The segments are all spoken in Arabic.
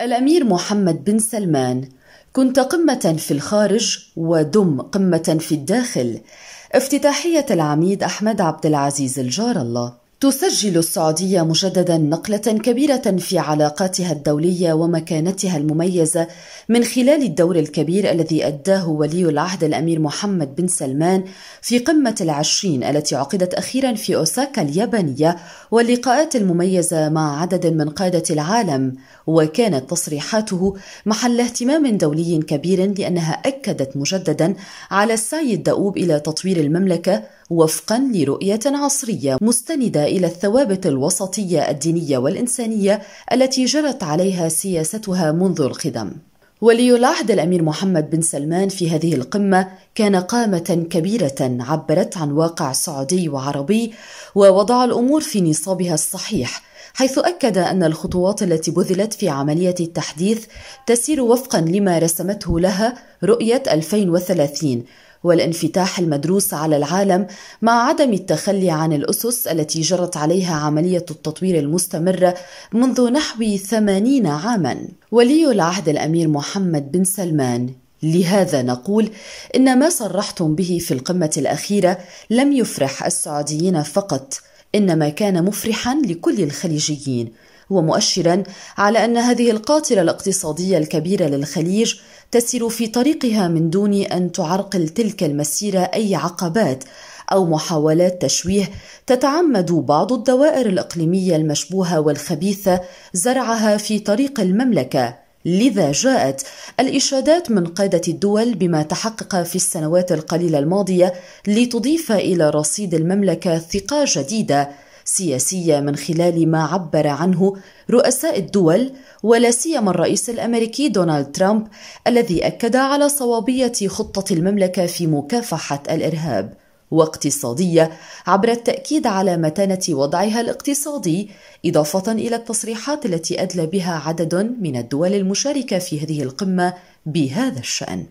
الأمير محمد بن سلمان كنت قمة في الخارج ودم قمة في الداخل افتتاحية العميد أحمد عبد العزيز الجار الله تسجل السعودية مجددا نقلة كبيرة في علاقاتها الدولية ومكانتها المميزة من خلال الدور الكبير الذي أداه ولي العهد الأمير محمد بن سلمان في قمة العشرين التي عقدت أخيرا في أوساكا اليابانية واللقاءات المميزة مع عدد من قادة العالم وكانت تصريحاته محل اهتمام دولي كبير لأنها أكدت مجددا على السعي الدؤوب إلى تطوير المملكة وفقا لرؤية عصرية مستندة إلى الثوابت الوسطية الدينية والإنسانية التي جرت عليها سياستها منذ القدم. ولي العهد الامير محمد بن سلمان في هذه القمه كان قامه كبيره عبرت عن واقع سعودي وعربي ووضع الامور في نصابها الصحيح حيث اكد ان الخطوات التي بذلت في عمليه التحديث تسير وفقا لما رسمته لها رؤيه 2030 والانفتاح المدروس على العالم مع عدم التخلي عن الأسس التي جرت عليها عملية التطوير المستمرة منذ نحو ثمانين عاما ولي العهد الأمير محمد بن سلمان لهذا نقول إن ما صرحتم به في القمة الأخيرة لم يفرح السعوديين فقط إنما كان مفرحا لكل الخليجيين ومؤشرا على أن هذه القاتلة الاقتصادية الكبيرة للخليج تسير في طريقها من دون أن تعرقل تلك المسيرة أي عقبات أو محاولات تشويه تتعمد بعض الدوائر الإقليمية المشبوهة والخبيثة زرعها في طريق المملكة لذا جاءت الإشادات من قادة الدول بما تحقق في السنوات القليلة الماضية لتضيف إلى رصيد المملكة ثقة جديدة سياسية من خلال ما عبر عنه رؤساء الدول ولا سيما الرئيس الامريكي دونالد ترامب الذي اكد على صوابية خطة المملكة في مكافحة الارهاب واقتصادية عبر التأكيد على متانة وضعها الاقتصادي إضافة إلى التصريحات التي أدلى بها عدد من الدول المشاركة في هذه القمة بهذا الشأن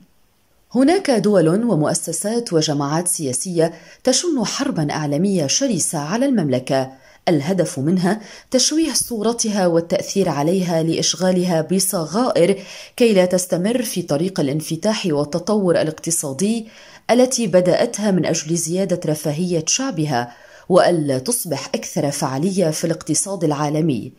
هناك دول ومؤسسات وجماعات سياسيه تشن حربا اعلاميه شرسه على المملكه الهدف منها تشويه صورتها والتاثير عليها لاشغالها بصغائر كي لا تستمر في طريق الانفتاح والتطور الاقتصادي التي بداتها من اجل زياده رفاهيه شعبها والا تصبح اكثر فعاليه في الاقتصاد العالمي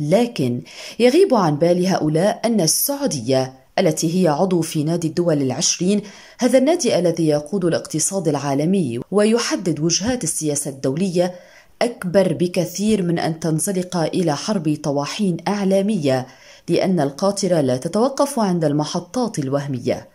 لكن يغيب عن بال هؤلاء ان السعوديه التي هي عضو في نادي الدول العشرين هذا النادي الذي يقود الاقتصاد العالمي ويحدد وجهات السياسة الدولية أكبر بكثير من أن تنزلق إلى حرب طواحين إعلامية لأن القاطرة لا تتوقف عند المحطات الوهمية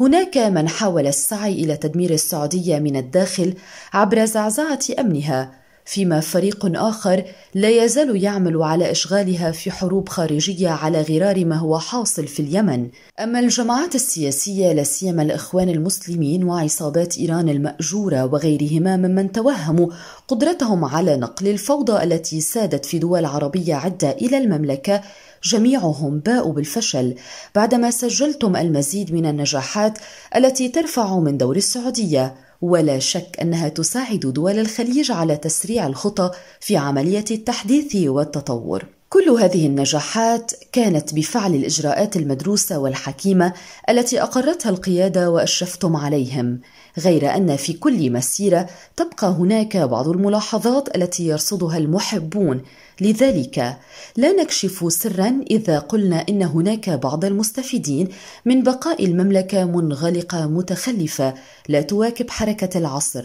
هناك من حاول السعي إلى تدمير السعودية من الداخل عبر زعزعة أمنها فيما فريق اخر لا يزال يعمل على اشغالها في حروب خارجيه على غرار ما هو حاصل في اليمن اما الجماعات السياسيه لا سيما الاخوان المسلمين وعصابات ايران الماجوره وغيرهما ممن توهموا قدرتهم على نقل الفوضى التي سادت في دول عربيه عده الى المملكه جميعهم باءوا بالفشل بعدما سجلتم المزيد من النجاحات التي ترفع من دور السعوديه ولا شك انها تساعد دول الخليج على تسريع الخطى في عمليه التحديث والتطور كل هذه النجاحات كانت بفعل الاجراءات المدروسه والحكيمه التي اقرتها القياده واشرفتم عليهم غير أن في كل مسيرة تبقى هناك بعض الملاحظات التي يرصدها المحبون لذلك لا نكشف سرا إذا قلنا إن هناك بعض المستفيدين من بقاء المملكة منغلقة متخلفة لا تواكب حركة العصر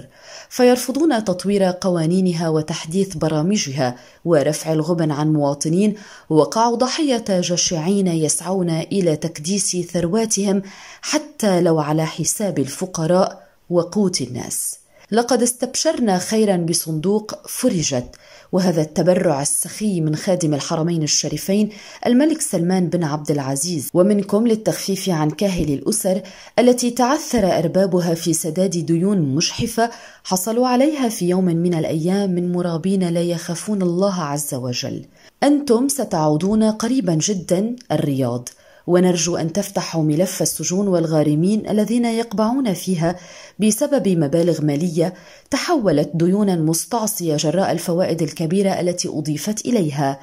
فيرفضون تطوير قوانينها وتحديث برامجها ورفع الغبن عن مواطنين وقعوا ضحية جشعين يسعون إلى تكديس ثرواتهم حتى لو على حساب الفقراء وقوت الناس لقد استبشرنا خيرا بصندوق فرجت وهذا التبرع السخي من خادم الحرمين الشريفين الملك سلمان بن عبد العزيز ومنكم للتخفيف عن كاهل الاسر التي تعثر اربابها في سداد ديون مشحفه حصلوا عليها في يوم من الايام من مرابين لا يخافون الله عز وجل انتم ستعودون قريبا جدا الرياض ونرجو أن تفتحوا ملف السجون والغارمين الذين يقبعون فيها بسبب مبالغ مالية تحولت ديونا مستعصية جراء الفوائد الكبيرة التي أضيفت إليها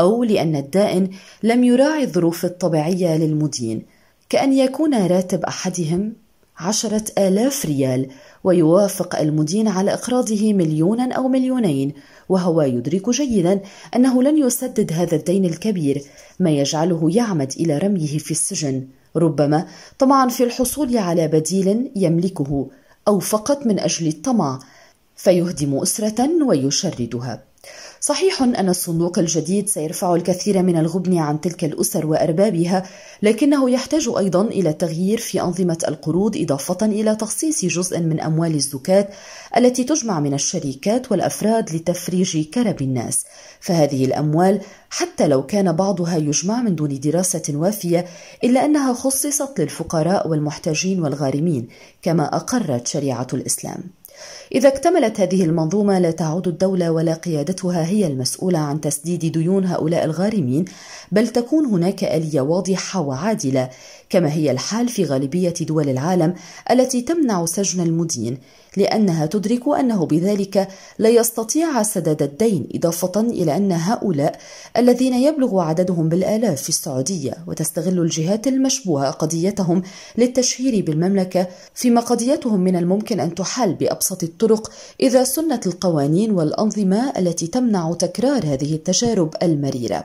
أو لأن الدائن لم يراعي الظروف الطبيعية للمدين كأن يكون راتب أحدهم عشرة آلاف ريال ويوافق المدين على إقراضه مليونا أو مليونين وهو يدرك جيدا أنه لن يسدد هذا الدين الكبير ما يجعله يعمد إلى رميه في السجن ربما طمعا في الحصول على بديل يملكه أو فقط من أجل الطمع فيهدم أسرة ويشردها صحيح أن الصندوق الجديد سيرفع الكثير من الغبن عن تلك الأسر وأربابها، لكنه يحتاج أيضا إلى التغيير في أنظمة القروض إضافة إلى تخصيص جزء من أموال الزكاة التي تجمع من الشركات والأفراد لتفريج كرب الناس، فهذه الأموال حتى لو كان بعضها يجمع من دون دراسة وافية، إلا أنها خصصت للفقراء والمحتاجين والغارمين، كما أقرت شريعة الإسلام. إذا اكتملت هذه المنظومة لا تعود الدولة ولا قيادتها هي المسؤولة عن تسديد ديون هؤلاء الغارمين بل تكون هناك آلية واضحة وعادلة كما هي الحال في غالبية دول العالم التي تمنع سجن المدين لأنها تدرك أنه بذلك لا يستطيع سداد الدين إضافة إلى أن هؤلاء الذين يبلغ عددهم بالآلاف في السعودية وتستغل الجهات المشبوهة قضيتهم للتشهير بالمملكة فيما قضيتهم من الممكن أن تحل بأبسط أبسط الطرق إذا سنت القوانين والأنظمة التي تمنع تكرار هذه التجارب المريرة.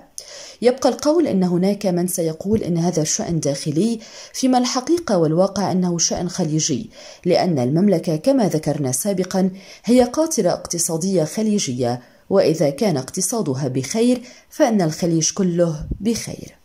يبقى القول ان هناك من سيقول ان هذا شان داخلي فيما الحقيقه والواقع انه شان خليجي لان المملكه كما ذكرنا سابقا هي قاطره اقتصاديه خليجيه واذا كان اقتصادها بخير فان الخليج كله بخير